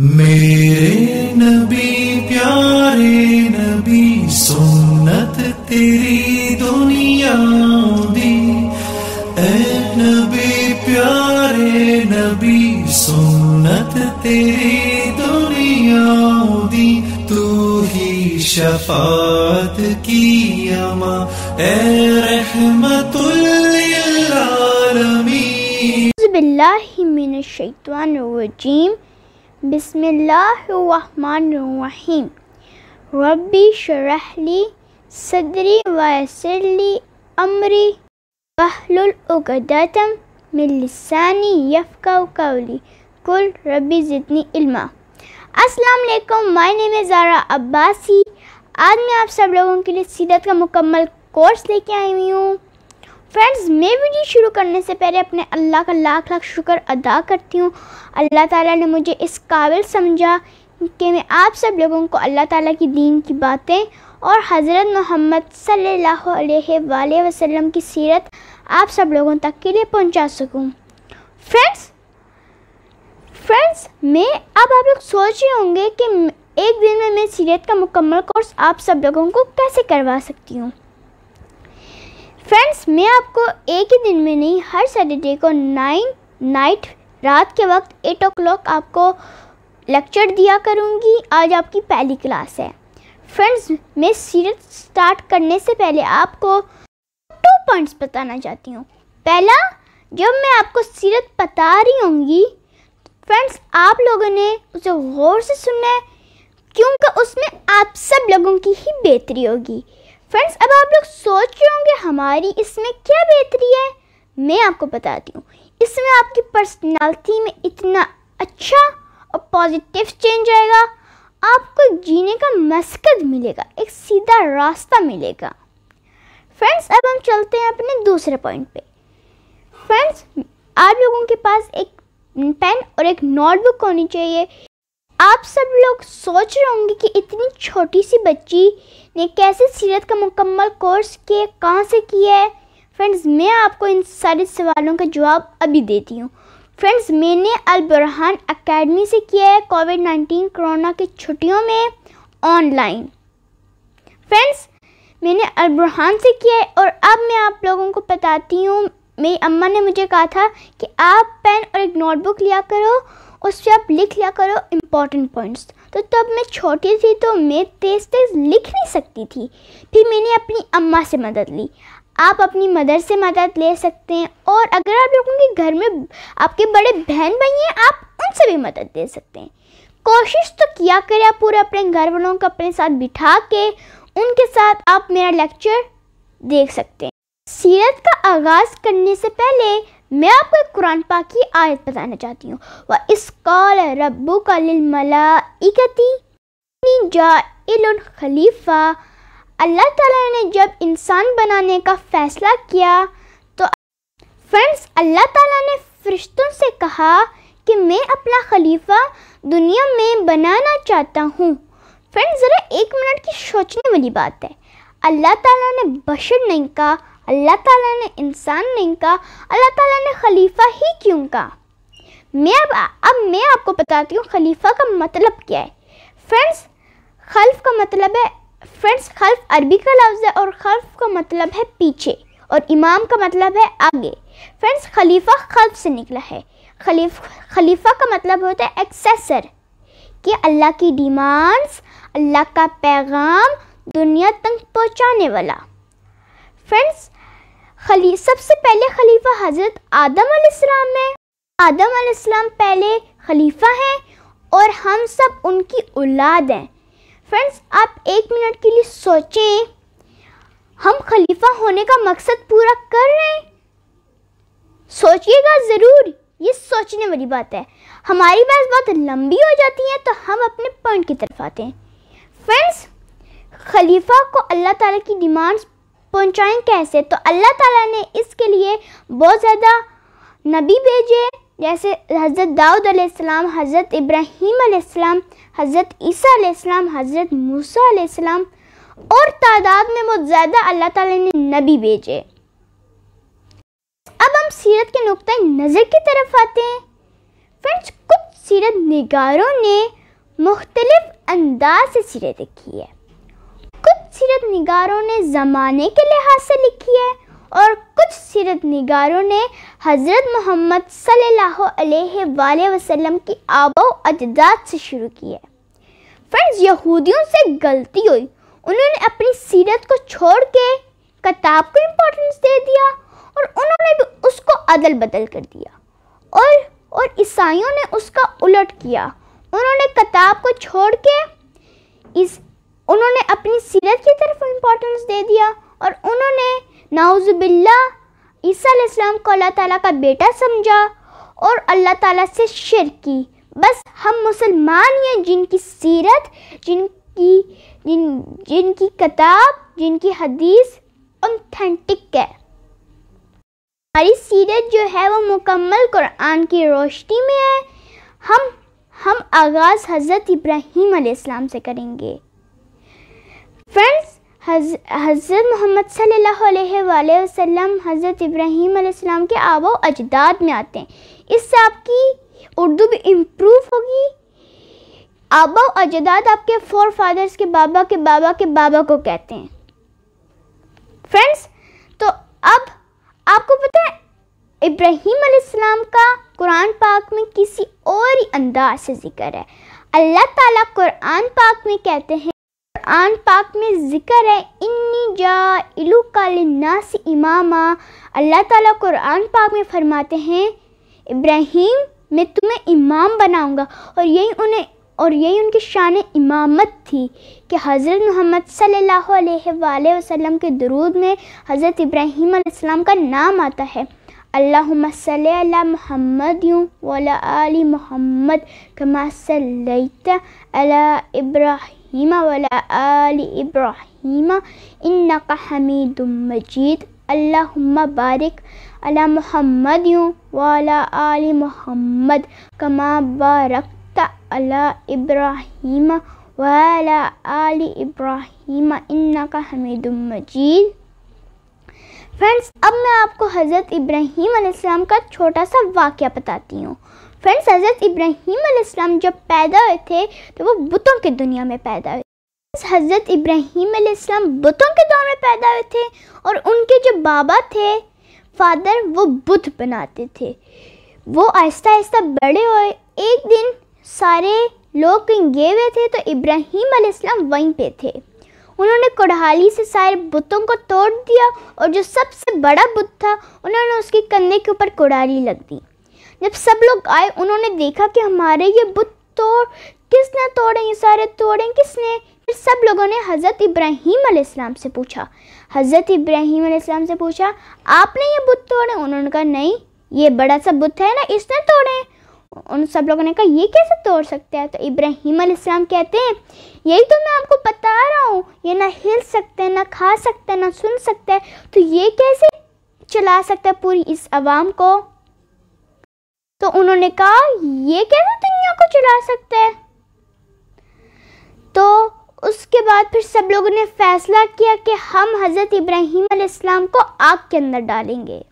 मेरे नबी प्यारे नबी सुन्नत तेरी दुनिया दी ए नबी प्यारे नबी सुन्नत तेरी दुनिया दी तू ही शफात की अमा ए रहमतुल्लिल आलमीन बिल्लाहि मिनश शैतानिर रजीम बिसमीम रबी शरहली सदरी वसरली अमरी बहलुलगदम मिलसानी यफका उकावली कुल रबी जितनी इल्मा अस्सलाम वालेकुम माय नेम है ज़ारा अब्बासी आज मैं आप सब लोगों के लिए सीरत का मुकम्मल कोर्स लेके आई हुई हूँ फ्रेंड्स मैं वीडियो शुरू करने से पहले अपने अल्लाह का लाख लाख शुक्र अदा करती हूँ अल्लाह ताला ने मुझे इस काबिल समझा कि मैं आप सब लोगों को अल्लाह ताला की दीन की बातें और हज़रत मोहम्मद सल्लल्लाहु अलैहि वसल्लम की सीरत आप सब लोगों तक के लिए पहुँचा सकूँ फ्रेंड्स फ्रेंड्स मैं अब आप लोग सोच रहे होंगे कि एक दिन में मैं सीरत का मुकम्मल कोर्स आप सब लोगों को कैसे करवा सकती हूँ फ्रेंड्स मैं आपको एक ही दिन में नहीं हर सैटरडे को नाइन नाइट रात के वक्त एट ओ क्लॉक आपको लेक्चर दिया करूँगी आज आपकी पहली क्लास है फ्रेंड्स मैं सीरत स्टार्ट करने से पहले आपको टू पॉइंट्स बताना चाहती हूँ पहला जब मैं आपको सीरत बता रही होंगी फ्रेंड्स आप लोगों ने उसे गौर से सुनना है क्योंकि उसमें आप सब लोगों की ही बेहतरी होगी फ्रेंड्स अब आप लोग सोच रहे होंगे हमारी इसमें क्या बेहतरी है मैं आपको बताती हूँ इसमें आपकी पर्सनालिटी में इतना अच्छा और पॉजिटिव चेंज आएगा आपको जीने का मस्कद मिलेगा एक सीधा रास्ता मिलेगा फ्रेंड्स अब हम चलते हैं अपने दूसरे पॉइंट पे फ्रेंड्स आप लोगों के पास एक पेन और एक नोटबुक होनी चाहिए आप सब लोग सोच रहे होंगे कि इतनी छोटी सी बच्ची ने कैसे सीरत का मुकम्मल कोर्स किए कहाँ से किया है फ्रेंड्स मैं आपको इन सारे सवालों का जवाब अभी देती हूँ फ्रेंड्स मैंने अलबरहान अकेडमी से किया है कोविड नाइन्टीन कोरोना की छुट्टियों में ऑनलाइन फ्रेंड्स मैंने अलबरहान से किया है और अब मैं आप लोगों को बताती हूँ मेरी अम्मा ने मुझे कहा था कि आप पेन और एक नोटबुक लिया करो उस पर आप लिख लिया करो इम्पॉर्टेंट पॉइंट्स तो तब मैं छोटी थी तो मैं तेज तेज लिख नहीं सकती थी फिर मैंने अपनी अम्मा से मदद ली आप अपनी मदर से मदद ले सकते हैं और अगर आप लोगों के घर में आपके बड़े बहन भाई हैं आप उनसे भी मदद ले सकते हैं कोशिश तो किया करें आप पूरे अपने घर वालों को अपने साथ बिठा के उनके साथ आप मेरा लेक्चर देख सकते हैं सीरत का आगाज़ करने से पहले मैं आपको एक कुरान पाक की आयत बताना चाहती हूँ व इसकाल रबू कलमलाइकती जाइल खलीफा अल्लाह ताला ने जब इंसान बनाने का फ़ैसला किया तो फ्रेंड्स अल्लाह ताला ने फरिश्तों से कहा कि मैं अपना खलीफा दुनिया में बनाना चाहता हूँ फ्रेंड्स ज़रा एक मिनट की सोचने वाली बात है अल्लाह ताला ने बशर नहीं कहा अल्लाह ताला ने इंसान नहीं कहा अल्लाह ताला ने खलीफा ही क्यों कहा मैं अब अब मैं आपको बताती हूँ खलीफा का मतलब क्या है फ्रेंड्स खल्फ का मतलब है फ्रेंड्स खल्फ अरबी का लफ्ज़ है और खल्फ का मतलब है पीछे और इमाम का मतलब है आगे फ्रेंड्स खलीफा खल्फ से निकला है खलीफ खलीफा का मतलब होता है एक्सेसर कि अल्लाह की डिमांड्स अल्लाह का पैगाम दुनिया तक पहुंचाने वाला फ्रेंड्स खली सबसे पहले खलीफा हज़रत आदम आदम है आदम पहले खलीफा हैं और हम सब उनकी औलाद हैं फ्रेंड्स आप एक मिनट के लिए सोचें हम खलीफा होने का मकसद पूरा कर रहे हैं सोचिएगा ज़रूर ये सोचने वाली बात है हमारी बात बहुत लंबी हो जाती है तो हम अपने पॉइंट की तरफ आते हैं फ्रेंड्स खलीफा को अल्लाह ताला की डिमांड्स पहुँचाएँ कैसे तो अल्लाह ताला ने इसके लिए बहुत ज़्यादा नबी भेजे जैसे हज़रत दाऊद अलैहिस्सलाम हज़रत इब्राहीम अलैहिस्सलाम हज़रत ईसा अलैहिस्सलाम हज़रत मूसा अलैहिस्सलाम और तादाद में बहुत ज़्यादा अल्लाह ताला ने नबी भेजे अब हम सीरत के नुक़ नज़र की तरफ आते हैं फ्रेंड्स कुछ सीरत निगारों ने मुख्तलिफ अंदाज से सीरत देखी है कुछ सीरत निगारों ने ज़माने के लिहाज से लिखी है और कुछ सीरत निगारों ने हज़रत मोहम्मद सल्लल्लाहु वसलम की आबो अजदाद से शुरू की है फ्रेंड्स यहूदियों से गलती हुई उन्होंने अपनी सीरत को छोड़ के किताब को इम्पोर्टेंस दे दिया और उन्होंने भी उसको अदल बदल कर दिया और और ईसाइयों ने उसका उलट किया उन्होंने किताब को छोड़ के इस उन्होंने अपनी सीरत की तरफ इम्पोर्टेंस दे दिया और उन्होंने नाउज़बिल्ला ईसा को अल्लाह ताला का बेटा समझा और अल्लाह ताला से शिर की बस हम मुसलमान हैं जिनकी सीरत जिनकी जिन जिनकी किताब जिनकी हदीस ऑथेंटिक है हमारी सीरत जो है वो मुकम्मल कुरान की रोशनी में है हम हम आगाज़ हज़रत इब्राहीम से करेंगे फ्रेंड्स हज़रत मोहम्मद सल्लल्लाहु अलैहि वसल्लम हज़रत इब्राहीम के आबा अजदाद में आते हैं इससे आपकी उर्दू भी इम्प्रूव होगी आबा अजदाद आपके फोर फादर्स के बाबा के बाबा के बाबा को कहते हैं फ्रेंड्स तो अब आपको पता है इब्राहीम का कुरान पाक में किसी और ही अंदाज से जिक्र है अल्लाह ताला कुरान पाक में कहते हैं कुरान पाक में ज़िक्र है इन्नी जा जालनास इमामा अल्लाह ताला कुरान पाक में फरमाते हैं इब्राहीम मैं तुम्हें इमाम बनाऊंगा और यही उन्हें और यही उनकी शान इमामत थी कि हज़रत मोहम्मद सल्लल्लाहु अलैहि वसल्लम के दरूद में हज़रत इब्राहीम अलैहिस्सलाम का नाम आता है अल्लाहुम्मा सल्ली अला मोहम्मद वला आली मोहम्मद कमा सल्लैता अला इब्राहिम إبراهيم ولا آل إبراهيم إنك حميد مجيد اللهم بارك على محمد وعلى آل محمد كما باركت على إبراهيم وعلى آل إبراهيم إنك حميد مجيد میں آپ کو حضرت ابراہیم علیہ السلام کا چھوٹا سا واقعہ بتاتی ہوں फ्रेंड्स हज़रत अलैहिस्सलाम जब पैदा हुए थे तो वो बुतों की दुनिया में पैदा हुए हज़रत इब्राहीम बुतों के दौर में पैदा हुए थे और उनके जो बाबा थे फादर वो बुत बनाते थे वो आहिस्ता आहिस्ता बड़े हुए एक दिन सारे लोग कहीं गए हुए थे तो इब्राहीम वहीं पे थे उन्होंने कुड़हाली से सारे बुतों को तोड़ दिया और जो सबसे बड़ा बुत था उन्होंने उसके कंधे के ऊपर कुड़ाली लग दी जब सब लोग आए उन्होंने देखा कि हमारे ये बुत तोड़ किसने तोड़े ये सारे तोड़े किसने फिर सब लोगों ने हज़रत इब्राहिम आसमाम से पूछा हज़रत इब्राहिम आसमाम से पूछा आपने ये बुत तोड़े उन्होंने कहा नहीं ये बड़ा सा बुत है ना इसने तोड़े उन सब लोगों ने कहा ये कैसे तोड़ सकते हैं तो इब्राहिम आसमाम कहते हैं यही तो मैं आपको बता रहा हूँ ये ना हिल सकते हैं ना खा सकते हैं ना सुन सकते हैं तो ये कैसे चला सकता है पूरी इस आवाम को तो उन्होंने कहा ये कैसे दुनिया को चुरा सकते है तो उसके बाद फिर सब लोगों ने फैसला किया कि हम हज़रत इब्राहिम इस्लाम को आग के अंदर डालेंगे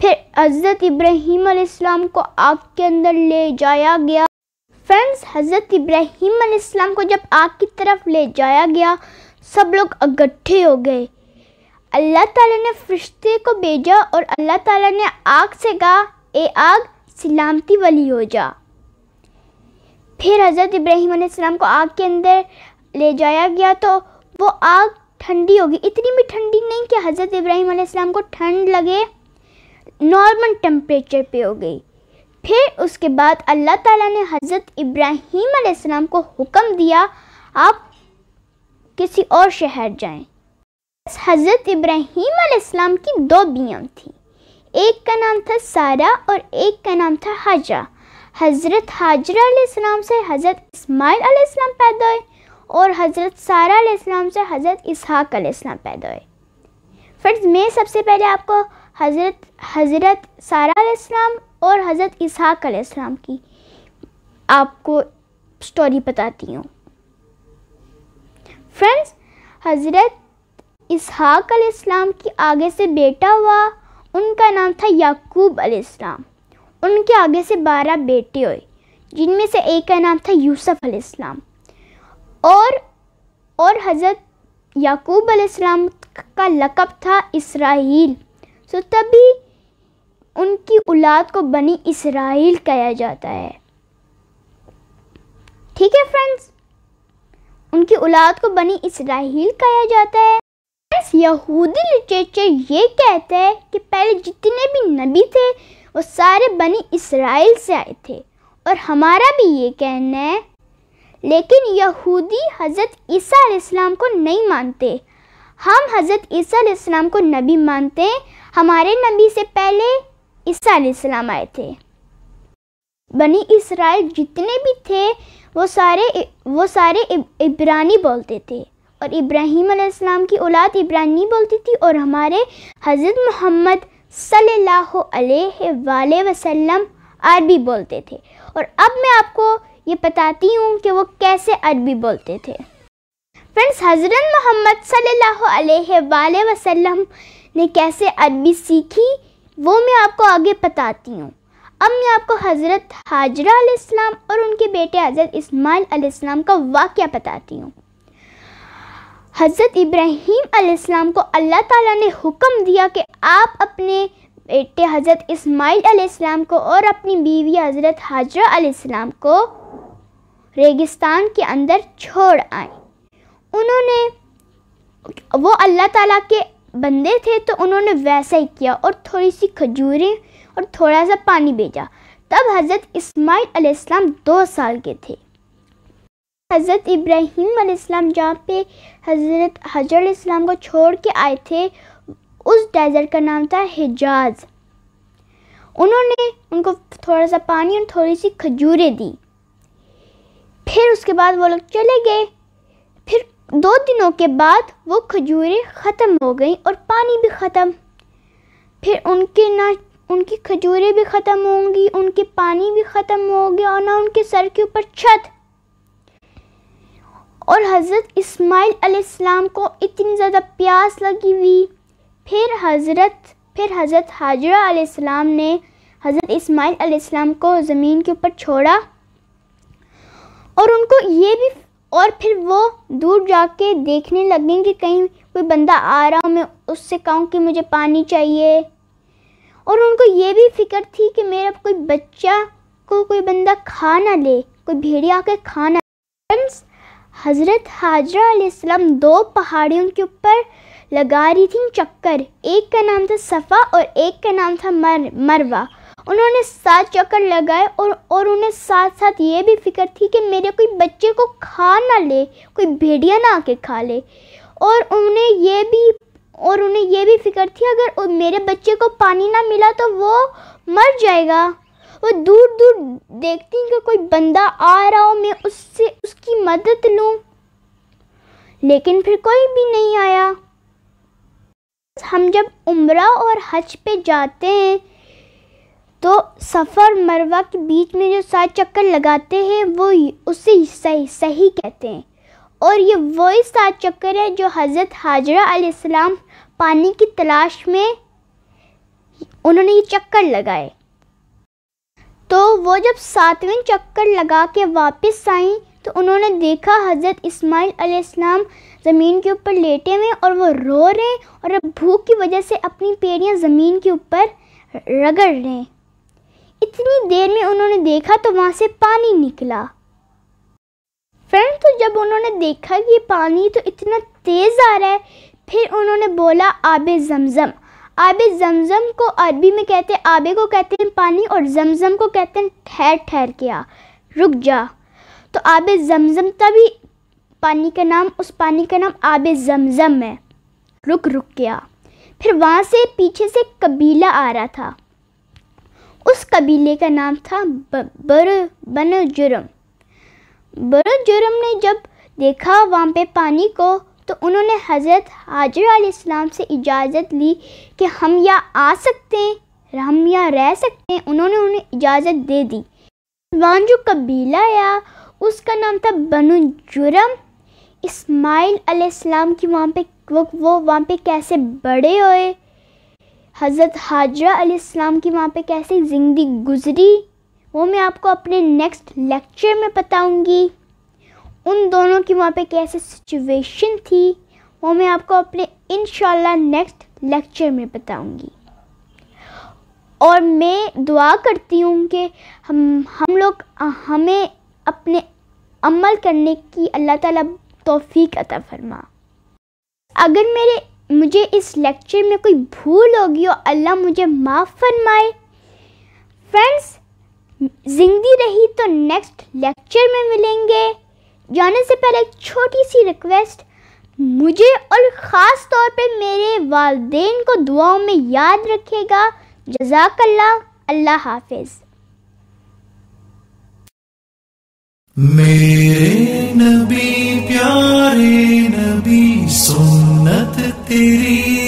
फिर हज़रत इब्राहिम इस्लाम को आग के अंदर ले जाया गया फ्रेंड्स हज़रत इब्राहिम इस्लाम को जब आग की तरफ ले जाया गया सब लोग इकट्ठे हो गए अल्लाह ताला ने फरिश्ते को भेजा और अल्लाह ताला ने आग से कहा ए आग सलामती वली हो जा फिर हज़रत इब्राहिम को आग के अंदर ले जाया गया तो वो आग ठंडी होगी इतनी भी ठंडी नहीं कि हज़रत इब्राहिम को ठंड लगे नॉर्मल टेम्परेचर पे हो गई फिर उसके बाद अल्लाह ताला ने हज़रत इब्राहिम को हुक्म दिया आप किसी और शहर जाएं। हज़रत इब्राहिम की दो बियाँ थीं एक का नाम था सारा और एक का नाम था हाजरा हज़रत हाजरा से हज़रत इसमाइल पैदा हुए और हज़रत सारा आसमाम से हज़रत इसहाक पैदा हुए फ्रेंड्स मैं सबसे पहले आपको हज़रत हज़रत सारा आसमाम और हज़रत इसहाक की आपको स्टोरी बताती हूँ फ्रेंड्स हज़रत इसहाक की आगे से बेटा हुआ उनका नाम था याकूब अलैहिस्सलाम उनके आगे से बारह बेटे हुए जिनमें से एक का नाम था यूसुफ अलैहिस्सलाम और और हज़रत याकूब अलैहिस्सलाम का लकब था इसराइल सो तो तभी उनकी औलाद को बनी इसराइल कहा जाता है ठीक है फ्रेंड्स उनकी औलाद को बनी इसराइल कहा जाता है यहूदी लिटरेचर ये कहता है कि पहले जितने भी नबी थे वो सारे बनी इसराइल से आए थे और हमारा भी ये कहना है लेकिन यहूदी हज़रत ईसा इस्लाम को नहीं मानते हम हज़रत ईसा इस्लाम को नबी मानते हैं हमारे नबी से पहले ईसा इस्लाम आए थे बनी इसराइल जितने भी थे वो सारे वो सारे इब्रानी बोलते थे और इब्राहीम अलैहिस्सलाम की औलाद इब्रानी बोलती थी और हमारे हज़रत मोहम्मद सल्लल्लाहु अलैहि वसल्लम अरबी बोलते थे और अब मैं आपको ये बताती हूँ कि वो कैसे अरबी बोलते थे फ्रेंड्स हज़रत मोहम्मद सल्लल्लाहु अलैहि वसल्लम ने कैसे अरबी सीखी वो मैं आपको आगे बताती हूँ अब मैं आपको हज़रत हाजरा और उनके बेटे हज़रत इस्माइल का वाक़ बताती हूँ हज़रत इब्राहीम अलैहिस्सलाम को अल्लाह ताला ने हुक्म दिया कि आप अपने बेटे हज़रत इस्माइल अलैहिस्सलाम को और अपनी बीवी हज़रत हाजरा अलैहिस्सलाम को रेगिस्तान के अंदर छोड़ आए उन्होंने वो अल्लाह ताला के बंदे थे तो उन्होंने वैसा ही किया और थोड़ी सी खजूरें और थोड़ा सा पानी भेजा तब हज़रत इस्माइल अलैहिस्सलाम दो साल के थे हज़रत इब्राहीम जहाँ पे हज़रत हजर इस्लाम को छोड़ के आए थे उस डेज़र्ट का नाम था हिजाज उन्होंने उनको थोड़ा सा पानी और थोड़ी सी खजूरें दी फिर उसके बाद वो लोग चले गए फिर दो दिनों के बाद वो खजूरें ख़त्म हो गई और पानी भी ख़त्म फिर उनके ना उनकी खजूरें भी ख़त्म होंगी उनके पानी भी ख़त्म हो गया और ना उनके सर के ऊपर छत और हज़रत इस्माइल अलैहिस्सलाम को इतनी ज़्यादा प्यास लगी हुई फिर हज़रत फिर हज़रत हाजरा अलैहिस्सलाम ने हज़रत इस्माइल अलैहिस्सलाम को ज़मीन के ऊपर छोड़ा और उनको ये भी और फिर वो दूर जाके देखने लगे कि कहीं कोई बंदा आ रहा हो मैं उससे कहूँ कि मुझे पानी चाहिए और उनको ये भी फिक्र थी कि मेरा कोई बच्चा को कोई बंदा खा ना ले कोई भेड़िया के खा ना फ्रेंड्स हज़रत हाजरा दो पहाड़ियों के ऊपर लगा रही थी चक्कर एक का नाम था सफ़ा और एक का नाम था मर मरवा उन्होंने सात चक्कर लगाए और और उन्हें साथ साथ ये भी फिक्र थी कि मेरे कोई बच्चे को खा ना ले कोई भेड़िया ना आके खा ले और उन्हें ये भी और उन्हें यह भी फिक्र थी अगर मेरे बच्चे को पानी ना मिला तो वो मर जाएगा और दूर दूर देखती कि कोई बंदा आ रहा हो मैं उससे उसकी मदद लूँ लेकिन फिर कोई भी नहीं आया हम जब उम्र और हज पे जाते हैं तो सफ़र मरवा के बीच में जो सात चक्कर लगाते हैं वो उसे सही सही कहते हैं और ये वही सात चक्कर है जो हज़रत हाजरा आसमाम पानी की तलाश में उन्होंने ये चक्कर लगाए तो वो जब सातवें चक्कर लगा के वापस आई तो उन्होंने देखा हज़रत इस्माइल अलैहिस्सलाम ज़मीन के ऊपर लेटे हुए और वो रो रहे हैं और अब भूख की वजह से अपनी पेड़ियाँ ज़मीन के ऊपर रगड़ रहे इतनी देर में उन्होंने देखा तो वहाँ से पानी निकला फ्रेंड तो जब उन्होंने देखा कि पानी तो इतना तेज़ आ रहा है फिर उन्होंने बोला आब जमज़म आब जमजम को अरबी में कहते हैं आबे को कहते हैं पानी और जमजम को कहते हैं ठहर ठहर के आ रुक जा तो आब जमजम तभी पानी का नाम उस पानी का नाम आब जमजम है रुक रुक के आ फिर वहाँ से पीछे से कबीला आ रहा था उस कबीले का नाम था बर बन जुर्म बड़ जुर्म ने जब देखा वहाँ पे पानी को तो उन्होंने हज़रत हाजर आलाम से इजाज़त ली कि हम या आ सकते हैं हम या रह सकते हैं उन्होंने उन्हें इजाज़त दे दी वान जो कबीला आया उसका नाम था बनु जुरम इस्माइल आलाम की वहाँ पे वो वो वहाँ पे कैसे बड़े हुए हज़रत हाजरा आलाम की वहाँ पे कैसे ज़िंदगी गुजरी वो मैं आपको अपने नेक्स्ट लेक्चर में बताऊँगी उन दोनों की वहाँ पे कैसे सिचुएशन थी वो मैं आपको अपने इन नेक्स्ट लेक्चर में बताऊँगी और मैं दुआ करती हूँ कि हम हम लोग हमें अपने अमल करने की अल्लाह ताला तौफीक अता फरमा अगर मेरे मुझे इस लेक्चर में कोई भूल होगी और अल्लाह मुझे माफ़ फरमाए फ्रेंड्स जिंदगी रही तो नेक्स्ट लेक्चर में मिलेंगे जाने से पहले एक छोटी सी रिक्वेस्ट मुझे और ख़ास तौर पे मेरे वालदेन को दुआओं में याद रखेगा जजाकल्ला अल्लाह हाफिज मेरे नबी प्यारे नबी सुन्नत तेरी